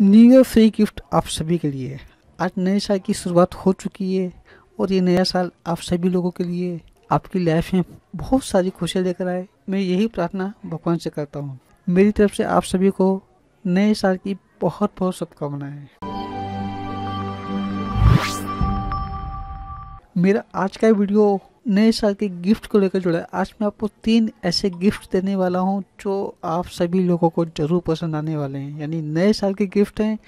new year free gift आप सभी के लिए आज नए साल की शुरुआत हो चुकी है और ये नया साल आप सभी लोगों के लिए आपकी लाइफ में बहुत सारी खुशियाँ लेकर आए मैं यही प्रार्थना भगवान से करता हूँ मेरी तरफ से आप सभी को नए साल की बहुत बहुत शुभकामनाएं मेरा आज का वीडियो नए साल के गिफ्ट को लेकर जुड़ा है आज मैं आपको तीन ऐसे गिफ्ट देने वाला हूँ जो आप सभी लोगों को ज़रूर पसंद आने वाले हैं यानी नए साल के गिफ्ट हैं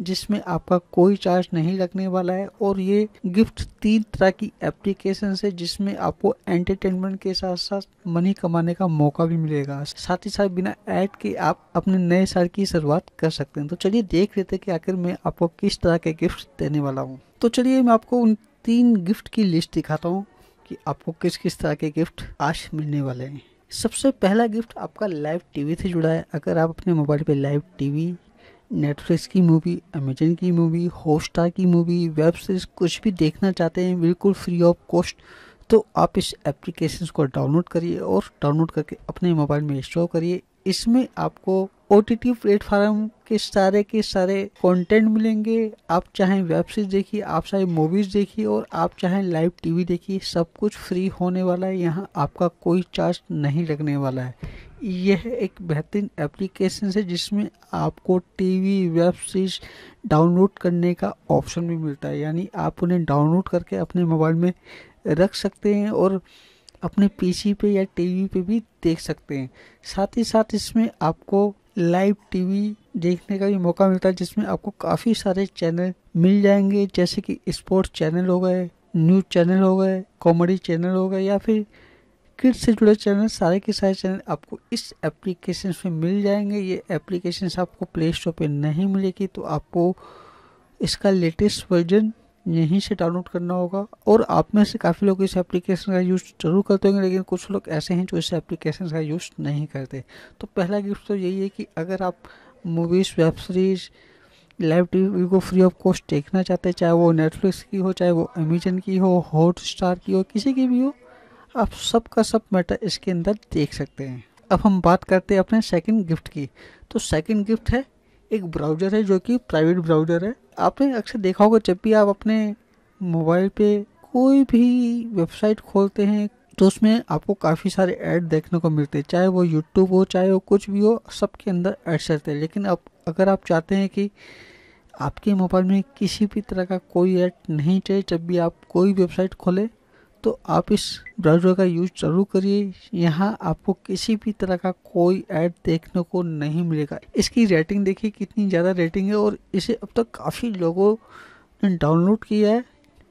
जिसमें आपका कोई चार्ज नहीं लगने वाला है और ये गिफ्ट तीन तरह की एप्लीकेशन है जिसमें आपको एंटरटेनमेंट के साथ साथ मनी कमाने का मौका भी मिलेगा साथ ही साथ बिना ऐड के आप अपने नए साल की शुरुआत कर सकते हैं तो चलिए देख लेते हैं कि आखिर मैं आपको किस तरह के गिफ्ट देने वाला हूँ तो चलिए मैं आपको उन तीन गिफ्ट की लिस्ट दिखाता हूँ कि आपको किस किस तरह के गिफ्ट आज मिलने वाले हैं सबसे पहला गिफ्ट आपका लाइव टीवी से जुड़ा है अगर आप अपने मोबाइल पे लाइव टीवी नेटफ्लिक्स की मूवी अमेजन की मूवी हॉटस्टार की मूवी वेब सीरीज कुछ भी देखना चाहते हैं बिल्कुल फ्री ऑफ कॉस्ट तो आप इस एप्लीकेशन को डाउनलोड करिए और डाउनलोड करके अपने मोबाइल में इंस्टॉल करिए इसमें आपको ओ टी टी प्लेटफार्म के सारे के सारे कंटेंट मिलेंगे आप चाहें वेब सीरीज देखिए आप चाहे मूवीज़ देखिए और आप चाहें लाइव टीवी देखिए सब कुछ फ्री होने वाला है यहाँ आपका कोई चार्ज नहीं लगने वाला है यह एक बेहतरीन एप्लीकेशन है जिसमें आपको टीवी वेब सीरीज डाउनलोड करने का ऑप्शन भी मिलता है यानी आप उन्हें डाउनलोड करके अपने मोबाइल में रख सकते हैं और अपने पीसी पे या टीवी पे भी देख सकते हैं साथ ही साथ इसमें आपको लाइव टीवी देखने का भी मौका मिलता है जिसमें आपको काफ़ी सारे चैनल मिल जाएंगे जैसे कि स्पोर्ट्स चैनल हो गए न्यूज़ चैनल हो गए कॉमेडी चैनल हो गए या फिर किड से जुड़े चैनल सारे के सारे चैनल आपको इस एप्लीकेशन में मिल जाएंगे ये एप्लीकेशन आपको प्ले स्टोर पर नहीं मिलेगी तो आपको इसका लेटेस्ट वर्जन यहीं से डाउनलोड करना होगा और आप में से काफ़ी लोग इस एप्लीकेशन का यूज़ जरूर करते होंगे लेकिन कुछ लोग ऐसे हैं जो इस एप्लीकेशन का यूज़ नहीं करते तो पहला गिफ्ट तो यही है कि अगर आप movies web series live TV को फ्री ऑफ कॉस्ट देखना चाहते हैं चाहे वो नेटफ्लिक्स की हो चाहे वो अमेजन की हो हॉट स्टार की हो किसी की भी हो आप सब का सब मैटर इसके अंदर देख सकते हैं अब हम बात करते हैं अपने सेकंड गिफ्ट की तो सेकंड गिफ्ट है एक ब्राउज़र है जो कि प्राइवेट ब्राउज़र है आपने अक्सर देखा होगा जब भी आप अपने मोबाइल पे कोई भी वेबसाइट खोलते हैं तो उसमें आपको काफ़ी सारे ऐड देखने को मिलते हैं चाहे वो यूट्यूब हो चाहे वो कुछ भी हो सबके अंदर ऐड्स रहते हैं लेकिन अब अगर आप चाहते हैं कि आपके मोबाइल में किसी भी तरह का कोई ऐड नहीं चाहिए जब भी आप कोई वेबसाइट खोलें तो आप इस ब्राउज़र का यूज जरूर करिए यहाँ आपको किसी भी तरह का कोई ऐड देखने को नहीं मिलेगा इसकी रेटिंग देखिए कितनी ज़्यादा रेटिंग है और इसे अब तक काफ़ी लोगों ने डाउनलोड किया है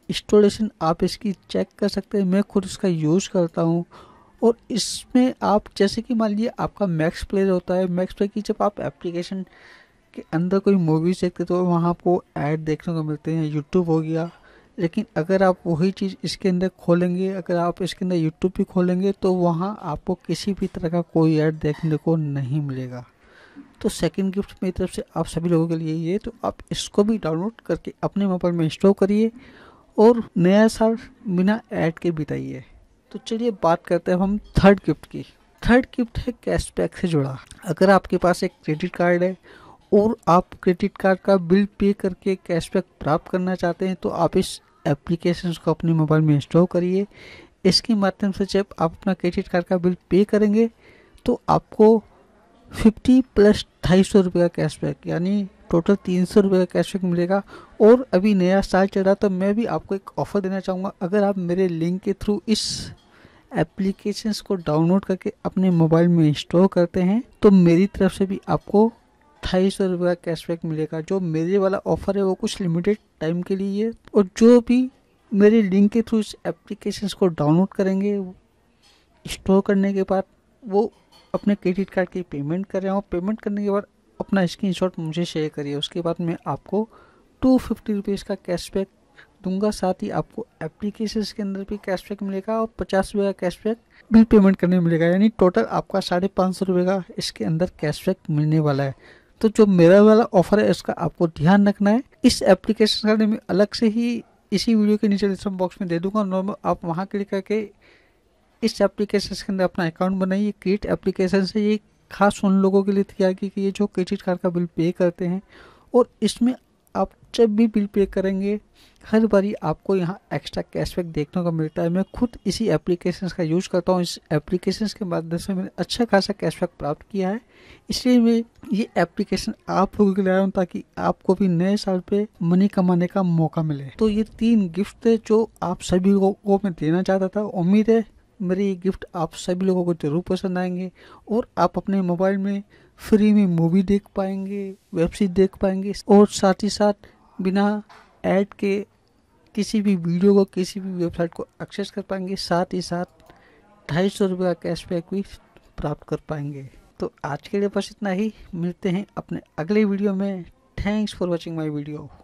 इंस्टॉलेशन आप इसकी चेक कर सकते हैं मैं खुद इसका यूज़ करता हूँ और इसमें आप जैसे कि मान लीजिए आपका मैक्स प्लेयर होता है मैक्स प्ले की जब आप एप्लीकेशन के अंदर कोई मूवीज़ देखते तो वहाँ आपको ऐड देखने को मिलते हैं यूट्यूब हो गया लेकिन अगर आप वही चीज़ इसके अंदर खोलेंगे अगर आप इसके अंदर यूट्यूब भी खोलेंगे तो वहाँ आपको किसी भी तरह का कोई ऐड देखने को नहीं मिलेगा तो सेकंड गिफ्ट मेरी तरफ से आप सभी लोगों के लिए ये तो आप इसको भी डाउनलोड करके अपने मोबाइल में इंस्टॉल करिए और नया साल बिना ऐड के बिताइए तो चलिए बात करते हैं हम थर्ड गिफ्ट की थर्ड गिफ्ट है कैशबैक से जुड़ा अगर आपके पास एक क्रेडिट कार्ड है और आप क्रेडिट कार्ड का बिल पे करके कैशबैक प्राप्त करना चाहते हैं तो आप इस एप्लीकेशन को अपने मोबाइल में इंस्टॉल करिए इसके माध्यम से जब आप अपना क्रेडिट कार्ड का बिल पे करेंगे तो आपको फिफ्टी प्लस ढाई सौ रुपये का कैशबैक यानी टोटल तीन सौ रुपये का कैशबैक मिलेगा और अभी नया साल चल रहा तो मैं भी आपको एक ऑफ़र देना चाहूँगा अगर आप मेरे लिंक के थ्रू इस एप्लीकेशंस को डाउनलोड करके अपने मोबाइल में इंस्टॉल करते हैं तो मेरी तरफ से भी आपको अट्ठाईस सौ रुपये का कैशबैक मिलेगा जो मेरे वाला ऑफ़र है वो कुछ लिमिटेड टाइम के लिए है और जो भी मेरे लिंक के थ्रू इस एप्लीकेशन को डाउनलोड करेंगे स्टोर करने के बाद वो अपने क्रेडिट कार्ड की पेमेंट कर रहे हैं और पेमेंट करने के बाद अपना स्क्रीन मुझे शेयर करिए उसके बाद मैं आपको टू फिफ्टी रुपीज़ का कैशबैक दूंगा साथ ही आपको एप्लीकेशन के अंदर भी कैशबैक मिलेगा और पचास रुपये का कैशबैक बिल पेमेंट करने मिलेगा यानी टोटल आपका साढ़े पाँच सौ रुपये का इसके अंदर कैशबैक मिलने वाला है तो जो मेरा वाला ऑफर है इसका आपको ध्यान रखना है इस एप्लीकेशन का मैं अलग से ही इसी वीडियो के नीचे डिस्क्रिप्शन बॉक्स में दे दूंगा नॉर्मल आप वहाँ क्लिक करके इस एप्लीकेशन के अंदर अपना अकाउंट बनाइए क्रिएट एप्लीकेशन से ये खास उन लोगों के लिए तैयार की कि ये जो क्रेडिट कार्ड का बिल पे करते हैं और इसमें आप जब भी बिल पे करेंगे हर बारी आपको यहाँ एक्स्ट्रा कैशबैक देखने को मिलता है मैं खुद इसी एप्लीकेशन का यूज़ करता हूँ इस एप्लीकेशन के माध्यम से मैंने अच्छा खासा कैशबैक प्राप्त किया है इसलिए मैं ये एप्लीकेशन आप लोगों के लिए आया हूँ ताकि आपको भी नए साल पे मनी कमाने का मौका मिले तो ये तीन गिफ्ट थे जो आप सभी को मैं देना चाहता था उम्मीद है मेरे ये गिफ्ट आप सभी लोगों को ज़रूर पसंद आएंगे और आप अपने मोबाइल में फ्री में मूवी देख पाएंगे वेब सीरीज देख पाएंगे और साथ ही साथ बिना ऐड के किसी भी वीडियो को किसी भी वेबसाइट को एक्सेस कर पाएंगे साथ ही साथ ढाई सौ रुपये का कैशबैक भी प्राप्त कर पाएंगे तो आज के लिए बस इतना ही मिलते हैं अपने अगले वीडियो में thanks for watching my video